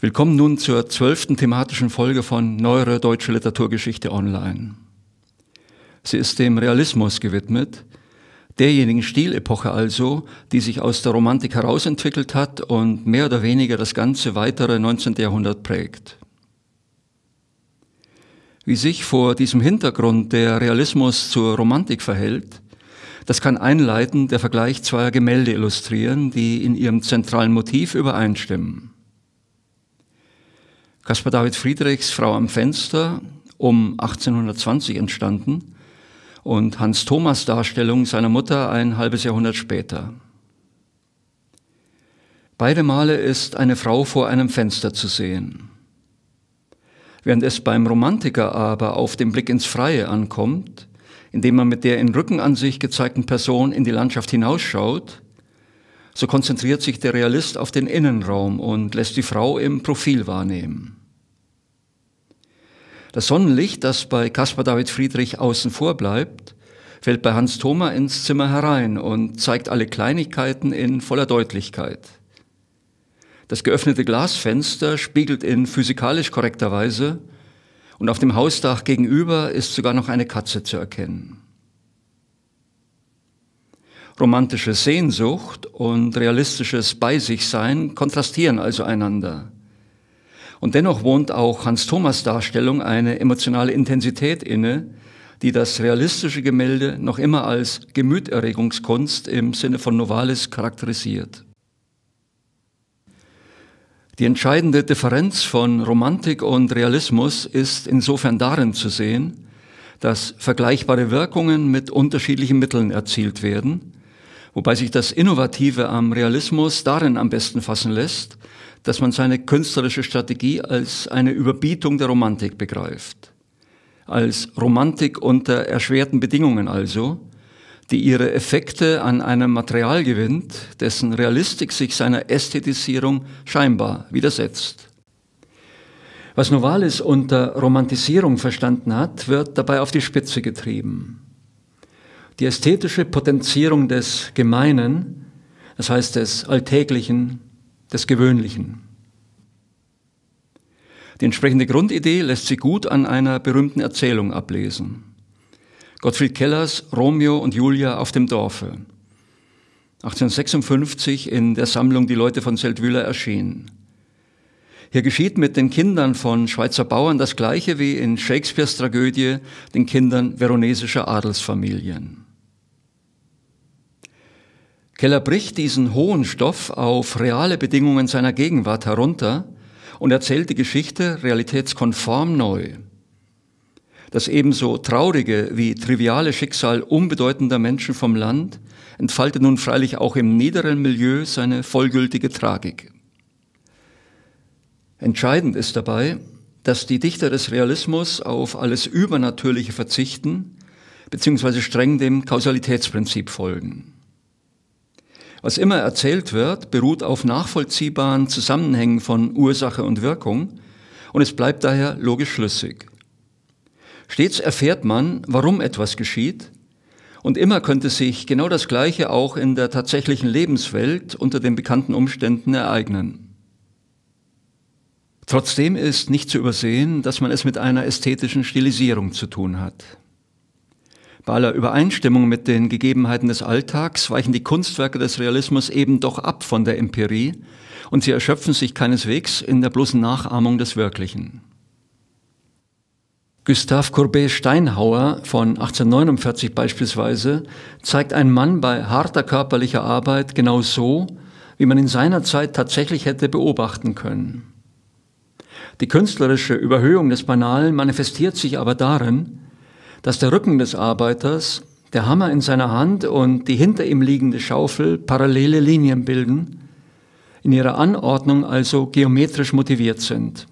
Willkommen nun zur zwölften thematischen Folge von Neuere Deutsche Literaturgeschichte Online. Sie ist dem Realismus gewidmet, derjenigen Stilepoche also, die sich aus der Romantik herausentwickelt hat und mehr oder weniger das ganze weitere 19. Jahrhundert prägt. Wie sich vor diesem Hintergrund der Realismus zur Romantik verhält, das kann einleitend der Vergleich zweier Gemälde illustrieren, die in ihrem zentralen Motiv übereinstimmen. Caspar David Friedrichs Frau am Fenster um 1820 entstanden und Hans Thomas Darstellung seiner Mutter ein halbes Jahrhundert später. Beide Male ist eine Frau vor einem Fenster zu sehen. Während es beim Romantiker aber auf den Blick ins Freie ankommt, indem man mit der in Rückenansicht gezeigten Person in die Landschaft hinausschaut, so konzentriert sich der Realist auf den Innenraum und lässt die Frau im Profil wahrnehmen. Das Sonnenlicht, das bei Caspar David Friedrich außen vor bleibt, fällt bei Hans Thoma ins Zimmer herein und zeigt alle Kleinigkeiten in voller Deutlichkeit. Das geöffnete Glasfenster spiegelt in physikalisch korrekter Weise und auf dem Hausdach gegenüber ist sogar noch eine Katze zu erkennen romantische Sehnsucht und realistisches Beisichsein kontrastieren also einander. Und dennoch wohnt auch Hans Thomas Darstellung eine emotionale Intensität inne, die das realistische Gemälde noch immer als Gemüterregungskunst im Sinne von Novalis charakterisiert. Die entscheidende Differenz von Romantik und Realismus ist insofern darin zu sehen, dass vergleichbare Wirkungen mit unterschiedlichen Mitteln erzielt werden, Wobei sich das Innovative am Realismus darin am besten fassen lässt, dass man seine künstlerische Strategie als eine Überbietung der Romantik begreift. Als Romantik unter erschwerten Bedingungen also, die ihre Effekte an einem Material gewinnt, dessen Realistik sich seiner Ästhetisierung scheinbar widersetzt. Was Novalis unter Romantisierung verstanden hat, wird dabei auf die Spitze getrieben. Die ästhetische Potenzierung des Gemeinen, das heißt des Alltäglichen, des Gewöhnlichen. Die entsprechende Grundidee lässt sie gut an einer berühmten Erzählung ablesen. Gottfried Kellers Romeo und Julia auf dem Dorfe. 1856 in der Sammlung Die Leute von Seldwyla erschienen. Hier geschieht mit den Kindern von Schweizer Bauern das gleiche wie in Shakespeares Tragödie den Kindern veronesischer Adelsfamilien. Keller bricht diesen hohen Stoff auf reale Bedingungen seiner Gegenwart herunter und erzählt die Geschichte realitätskonform neu. Das ebenso traurige wie triviale Schicksal unbedeutender Menschen vom Land entfaltet nun freilich auch im niederen Milieu seine vollgültige Tragik. Entscheidend ist dabei, dass die Dichter des Realismus auf alles Übernatürliche verzichten, bzw. streng dem Kausalitätsprinzip folgen. Was immer erzählt wird, beruht auf nachvollziehbaren Zusammenhängen von Ursache und Wirkung und es bleibt daher logisch schlüssig. Stets erfährt man, warum etwas geschieht und immer könnte sich genau das Gleiche auch in der tatsächlichen Lebenswelt unter den bekannten Umständen ereignen. Trotzdem ist nicht zu übersehen, dass man es mit einer ästhetischen Stilisierung zu tun hat. Bei aller Übereinstimmung mit den Gegebenheiten des Alltags weichen die Kunstwerke des Realismus eben doch ab von der Empirie und sie erschöpfen sich keineswegs in der bloßen Nachahmung des Wirklichen. Gustav Courbet Steinhauer von 1849 beispielsweise zeigt einen Mann bei harter körperlicher Arbeit genau so, wie man in seiner Zeit tatsächlich hätte beobachten können. Die künstlerische Überhöhung des Banalen manifestiert sich aber darin, dass der Rücken des Arbeiters, der Hammer in seiner Hand und die hinter ihm liegende Schaufel parallele Linien bilden, in ihrer Anordnung also geometrisch motiviert sind.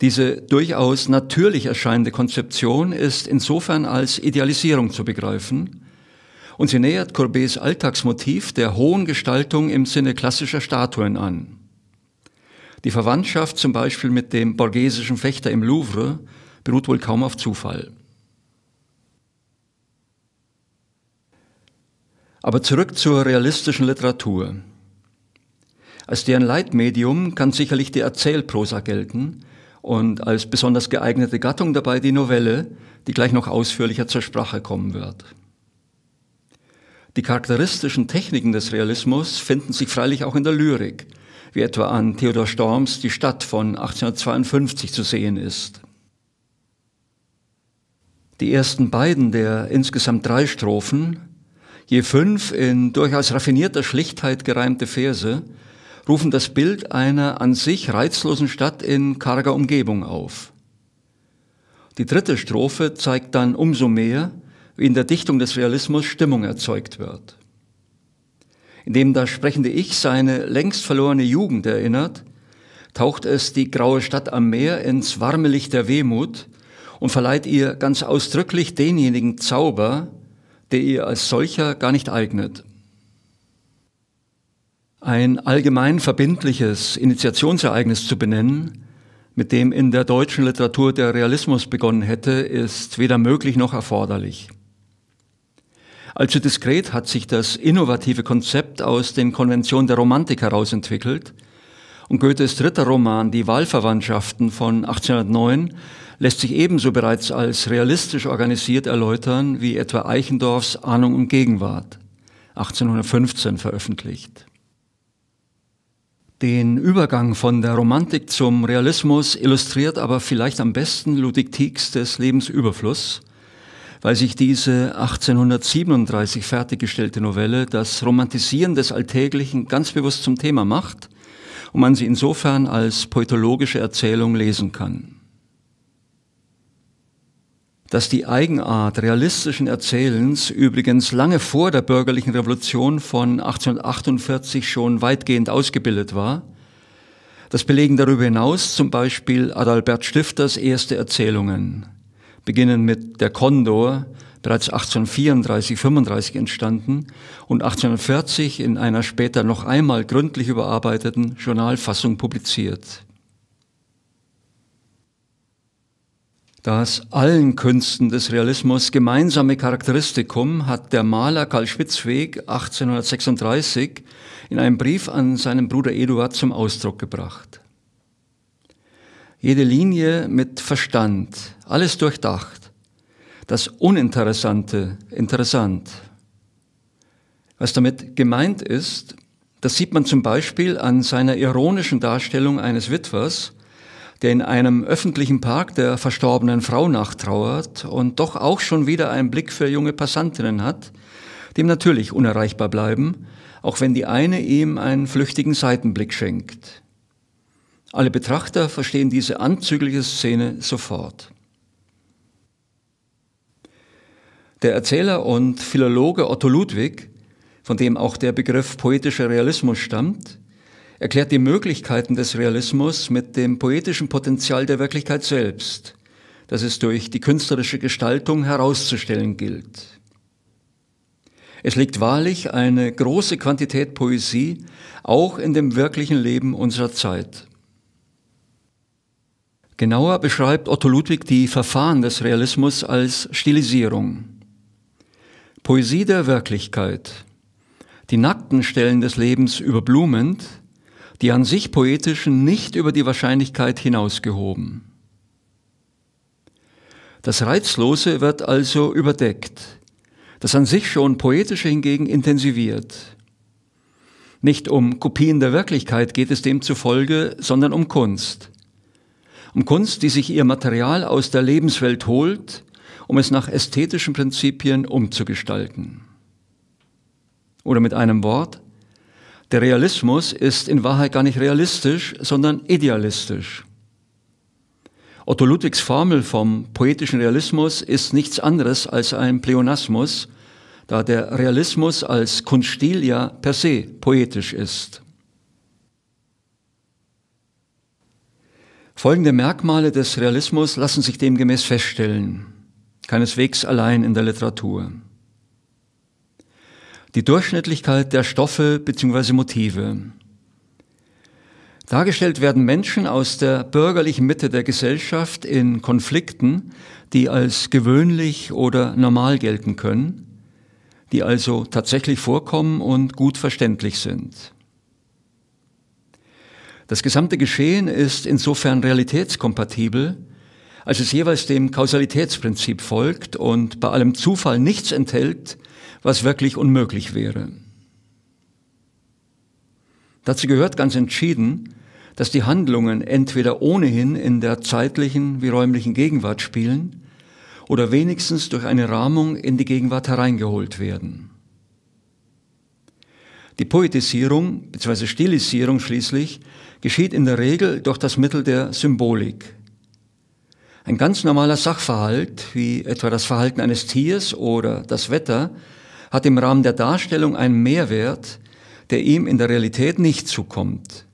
Diese durchaus natürlich erscheinende Konzeption ist insofern als Idealisierung zu begreifen und sie nähert Courbets Alltagsmotiv der hohen Gestaltung im Sinne klassischer Statuen an. Die Verwandtschaft zum Beispiel mit dem borghesischen Fechter im Louvre beruht wohl kaum auf Zufall. Aber zurück zur realistischen Literatur. Als deren Leitmedium kann sicherlich die Erzählprosa gelten und als besonders geeignete Gattung dabei die Novelle, die gleich noch ausführlicher zur Sprache kommen wird. Die charakteristischen Techniken des Realismus finden sich freilich auch in der Lyrik, wie etwa an Theodor Storms Die Stadt von 1852 zu sehen ist. Die ersten beiden der insgesamt drei Strophen, je fünf in durchaus raffinierter Schlichtheit gereimte Verse, rufen das Bild einer an sich reizlosen Stadt in karger Umgebung auf. Die dritte Strophe zeigt dann umso mehr, wie in der Dichtung des Realismus Stimmung erzeugt wird in dem das sprechende Ich seine längst verlorene Jugend erinnert, taucht es die graue Stadt am Meer ins warme Licht der Wehmut und verleiht ihr ganz ausdrücklich denjenigen Zauber, der ihr als solcher gar nicht eignet. Ein allgemein verbindliches Initiationsereignis zu benennen, mit dem in der deutschen Literatur der Realismus begonnen hätte, ist weder möglich noch erforderlich. Allzu diskret hat sich das innovative Konzept aus den Konventionen der Romantik herausentwickelt. Und Goethes dritter Roman, Die Wahlverwandtschaften von 1809, lässt sich ebenso bereits als realistisch organisiert erläutern wie etwa Eichendorffs Ahnung und Gegenwart, 1815 veröffentlicht. Den Übergang von der Romantik zum Realismus illustriert aber vielleicht am besten Ludwig Tiegs des Lebensüberfluss, weil sich diese 1837 fertiggestellte Novelle das Romantisieren des Alltäglichen ganz bewusst zum Thema macht und man sie insofern als poetologische Erzählung lesen kann. Dass die Eigenart realistischen Erzählens übrigens lange vor der bürgerlichen Revolution von 1848 schon weitgehend ausgebildet war, das belegen darüber hinaus zum Beispiel Adalbert Stifters erste Erzählungen, beginnen mit der Condor, bereits 1834, 35 entstanden und 1840 in einer später noch einmal gründlich überarbeiteten Journalfassung publiziert. Das allen Künsten des Realismus gemeinsame Charakteristikum hat der Maler Karl Schwitzweg 1836 in einem Brief an seinen Bruder Eduard zum Ausdruck gebracht jede Linie mit Verstand, alles durchdacht, das Uninteressante interessant. Was damit gemeint ist, das sieht man zum Beispiel an seiner ironischen Darstellung eines Witwers, der in einem öffentlichen Park der verstorbenen Frau nachtrauert und doch auch schon wieder einen Blick für junge Passantinnen hat, dem natürlich unerreichbar bleiben, auch wenn die eine ihm einen flüchtigen Seitenblick schenkt. Alle Betrachter verstehen diese anzügliche Szene sofort. Der Erzähler und Philologe Otto Ludwig, von dem auch der Begriff poetischer Realismus stammt, erklärt die Möglichkeiten des Realismus mit dem poetischen Potenzial der Wirklichkeit selbst, das es durch die künstlerische Gestaltung herauszustellen gilt. Es liegt wahrlich eine große Quantität Poesie auch in dem wirklichen Leben unserer Zeit. Genauer beschreibt Otto Ludwig die Verfahren des Realismus als Stilisierung. Poesie der Wirklichkeit. Die nackten Stellen des Lebens überblumend, die an sich poetischen nicht über die Wahrscheinlichkeit hinausgehoben. Das Reizlose wird also überdeckt, das an sich schon poetische hingegen intensiviert. Nicht um Kopien der Wirklichkeit geht es demzufolge, sondern um Kunst um Kunst, die sich ihr Material aus der Lebenswelt holt, um es nach ästhetischen Prinzipien umzugestalten. Oder mit einem Wort, der Realismus ist in Wahrheit gar nicht realistisch, sondern idealistisch. Otto Ludwigs Formel vom poetischen Realismus ist nichts anderes als ein Pleonasmus, da der Realismus als Kunststil ja per se poetisch ist. Folgende Merkmale des Realismus lassen sich demgemäß feststellen, keineswegs allein in der Literatur. Die Durchschnittlichkeit der Stoffe bzw. Motive. Dargestellt werden Menschen aus der bürgerlichen Mitte der Gesellschaft in Konflikten, die als gewöhnlich oder normal gelten können, die also tatsächlich vorkommen und gut verständlich sind. Das gesamte Geschehen ist insofern realitätskompatibel, als es jeweils dem Kausalitätsprinzip folgt und bei allem Zufall nichts enthält, was wirklich unmöglich wäre. Dazu gehört ganz entschieden, dass die Handlungen entweder ohnehin in der zeitlichen wie räumlichen Gegenwart spielen oder wenigstens durch eine Rahmung in die Gegenwart hereingeholt werden. Die Poetisierung bzw. Stilisierung schließlich geschieht in der Regel durch das Mittel der Symbolik. Ein ganz normaler Sachverhalt, wie etwa das Verhalten eines Tiers oder das Wetter, hat im Rahmen der Darstellung einen Mehrwert, der ihm in der Realität nicht zukommt.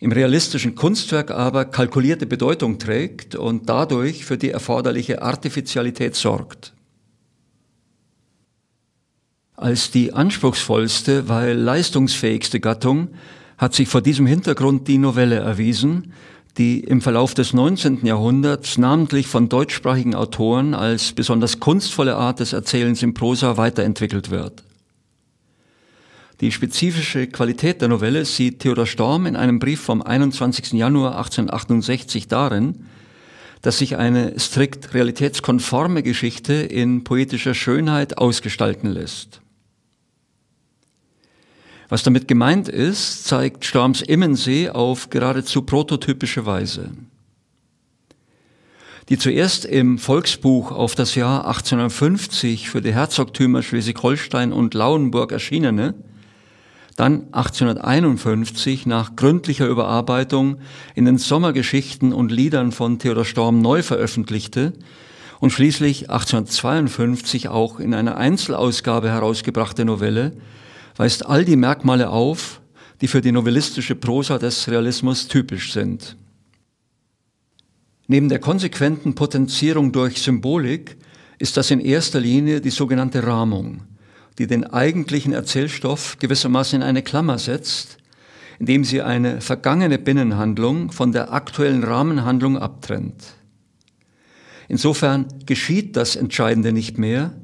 Im realistischen Kunstwerk aber kalkulierte Bedeutung trägt und dadurch für die erforderliche Artificialität sorgt. Als die anspruchsvollste, weil leistungsfähigste Gattung hat sich vor diesem Hintergrund die Novelle erwiesen, die im Verlauf des 19. Jahrhunderts namentlich von deutschsprachigen Autoren als besonders kunstvolle Art des Erzählens in Prosa weiterentwickelt wird. Die spezifische Qualität der Novelle sieht Theodor Storm in einem Brief vom 21. Januar 1868 darin, dass sich eine strikt realitätskonforme Geschichte in poetischer Schönheit ausgestalten lässt. Was damit gemeint ist, zeigt Storms Immensee auf geradezu prototypische Weise. Die zuerst im Volksbuch auf das Jahr 1850 für die Herzogtümer Schleswig-Holstein und Lauenburg erschienene, dann 1851 nach gründlicher Überarbeitung in den Sommergeschichten und Liedern von Theodor Storm neu veröffentlichte und schließlich 1852 auch in einer Einzelausgabe herausgebrachte Novelle weist all die Merkmale auf, die für die novellistische Prosa des Realismus typisch sind. Neben der konsequenten Potenzierung durch Symbolik ist das in erster Linie die sogenannte Rahmung, die den eigentlichen Erzählstoff gewissermaßen in eine Klammer setzt, indem sie eine vergangene Binnenhandlung von der aktuellen Rahmenhandlung abtrennt. Insofern geschieht das Entscheidende nicht mehr,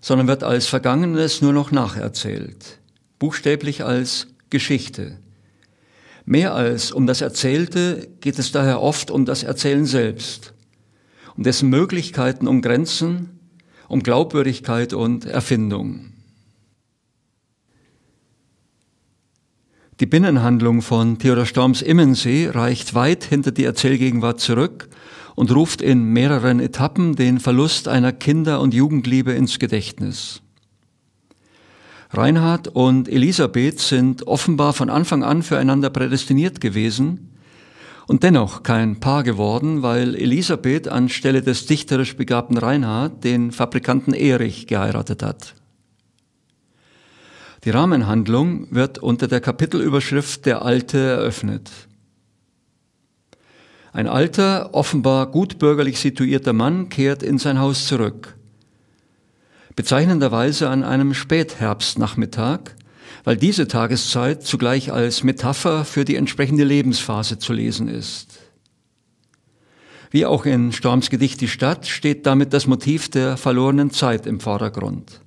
sondern wird als Vergangenes nur noch nacherzählt buchstäblich als Geschichte. Mehr als um das Erzählte geht es daher oft um das Erzählen selbst, um dessen Möglichkeiten und Grenzen, um Glaubwürdigkeit und Erfindung. Die Binnenhandlung von Theodor Storms Immensee reicht weit hinter die Erzählgegenwart zurück und ruft in mehreren Etappen den Verlust einer Kinder- und Jugendliebe ins Gedächtnis. Reinhard und Elisabeth sind offenbar von Anfang an füreinander prädestiniert gewesen und dennoch kein Paar geworden, weil Elisabeth anstelle des dichterisch begabten Reinhard den Fabrikanten Erich geheiratet hat. Die Rahmenhandlung wird unter der Kapitelüberschrift Der Alte eröffnet. Ein alter, offenbar gut bürgerlich situierter Mann kehrt in sein Haus zurück bezeichnenderweise an einem Spätherbstnachmittag, weil diese Tageszeit zugleich als Metapher für die entsprechende Lebensphase zu lesen ist. Wie auch in Storms Gedicht Die Stadt steht damit das Motiv der verlorenen Zeit im Vordergrund.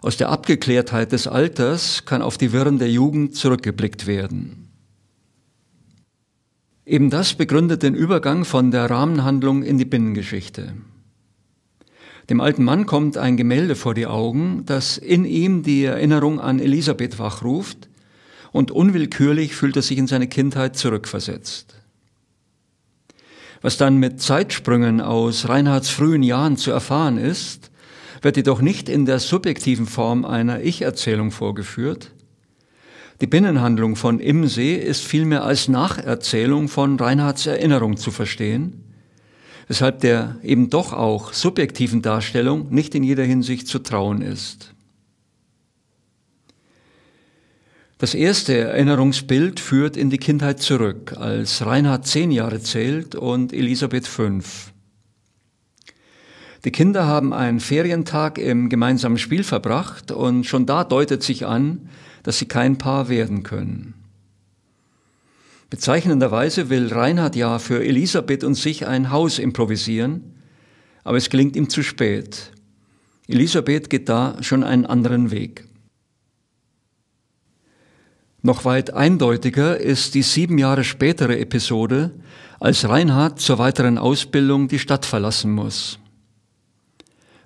Aus der Abgeklärtheit des Alters kann auf die Wirren der Jugend zurückgeblickt werden. Eben das begründet den Übergang von der Rahmenhandlung in die Binnengeschichte. Dem alten Mann kommt ein Gemälde vor die Augen, das in ihm die Erinnerung an Elisabeth wachruft und unwillkürlich fühlt er sich in seine Kindheit zurückversetzt. Was dann mit Zeitsprüngen aus Reinhards frühen Jahren zu erfahren ist, wird jedoch nicht in der subjektiven Form einer Ich-Erzählung vorgeführt. Die Binnenhandlung von Imsee ist vielmehr als Nacherzählung von Reinhards Erinnerung zu verstehen, weshalb der eben doch auch subjektiven Darstellung nicht in jeder Hinsicht zu trauen ist. Das erste Erinnerungsbild führt in die Kindheit zurück, als Reinhard zehn Jahre zählt und Elisabeth fünf. Die Kinder haben einen Ferientag im gemeinsamen Spiel verbracht und schon da deutet sich an, dass sie kein Paar werden können. Bezeichnenderweise will Reinhard ja für Elisabeth und sich ein Haus improvisieren, aber es gelingt ihm zu spät. Elisabeth geht da schon einen anderen Weg. Noch weit eindeutiger ist die sieben Jahre spätere Episode, als Reinhard zur weiteren Ausbildung die Stadt verlassen muss.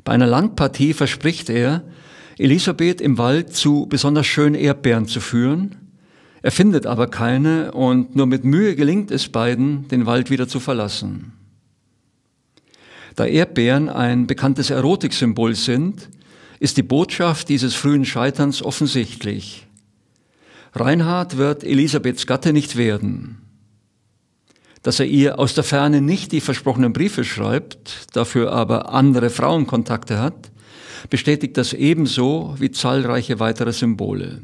Bei einer Landpartie verspricht er, Elisabeth im Wald zu besonders schönen Erdbeeren zu führen er findet aber keine und nur mit Mühe gelingt es beiden, den Wald wieder zu verlassen. Da Erdbeeren ein bekanntes Erotiksymbol sind, ist die Botschaft dieses frühen Scheiterns offensichtlich. Reinhard wird Elisabeths Gatte nicht werden. Dass er ihr aus der Ferne nicht die versprochenen Briefe schreibt, dafür aber andere Frauenkontakte hat, bestätigt das ebenso wie zahlreiche weitere Symbole.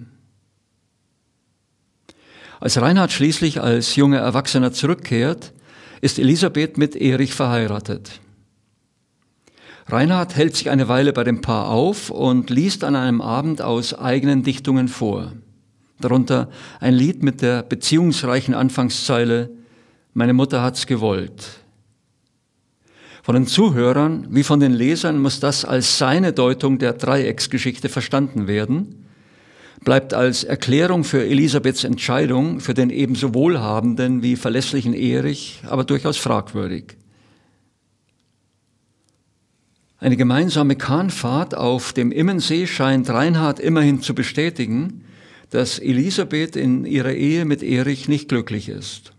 Als Reinhard schließlich als junger Erwachsener zurückkehrt, ist Elisabeth mit Erich verheiratet. Reinhard hält sich eine Weile bei dem Paar auf und liest an einem Abend aus eigenen Dichtungen vor. Darunter ein Lied mit der beziehungsreichen Anfangszeile Meine Mutter hat's gewollt. Von den Zuhörern wie von den Lesern muss das als seine Deutung der Dreiecksgeschichte verstanden werden, bleibt als Erklärung für Elisabeths Entscheidung für den ebenso wohlhabenden wie verlässlichen Erich aber durchaus fragwürdig. Eine gemeinsame Kahnfahrt auf dem Immensee scheint Reinhard immerhin zu bestätigen, dass Elisabeth in ihrer Ehe mit Erich nicht glücklich ist.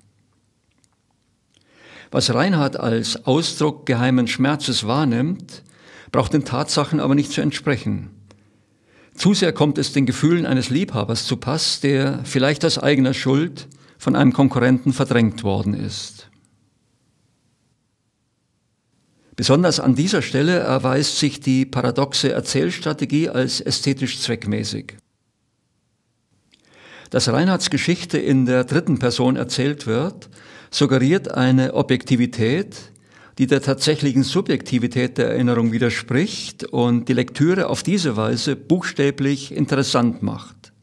Was Reinhard als Ausdruck geheimen Schmerzes wahrnimmt, braucht den Tatsachen aber nicht zu entsprechen. Zu sehr kommt es den Gefühlen eines Liebhabers zu Pass, der vielleicht aus eigener Schuld von einem Konkurrenten verdrängt worden ist. Besonders an dieser Stelle erweist sich die paradoxe Erzählstrategie als ästhetisch zweckmäßig. Dass Reinhards Geschichte in der dritten Person erzählt wird, suggeriert eine Objektivität, die der tatsächlichen Subjektivität der Erinnerung widerspricht und die Lektüre auf diese Weise buchstäblich interessant macht.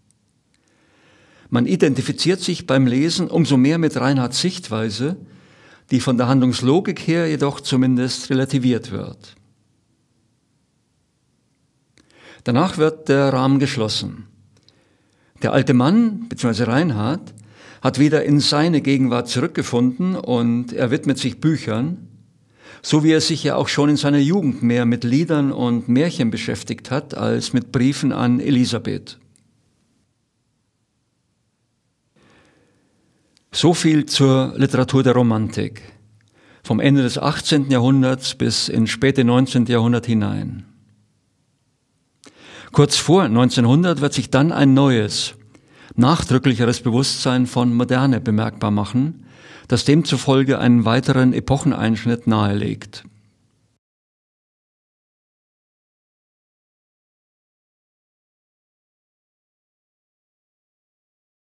Man identifiziert sich beim Lesen umso mehr mit Reinhards Sichtweise, die von der Handlungslogik her jedoch zumindest relativiert wird. Danach wird der Rahmen geschlossen. Der alte Mann, bzw. Reinhard, hat wieder in seine Gegenwart zurückgefunden und er widmet sich Büchern, so wie er sich ja auch schon in seiner Jugend mehr mit Liedern und Märchen beschäftigt hat als mit Briefen an Elisabeth. So viel zur Literatur der Romantik. Vom Ende des 18. Jahrhunderts bis ins späte 19. Jahrhundert hinein. Kurz vor 1900 wird sich dann ein neues, nachdrücklicheres Bewusstsein von Moderne bemerkbar machen, das demzufolge einen weiteren Epocheneinschnitt nahelegt.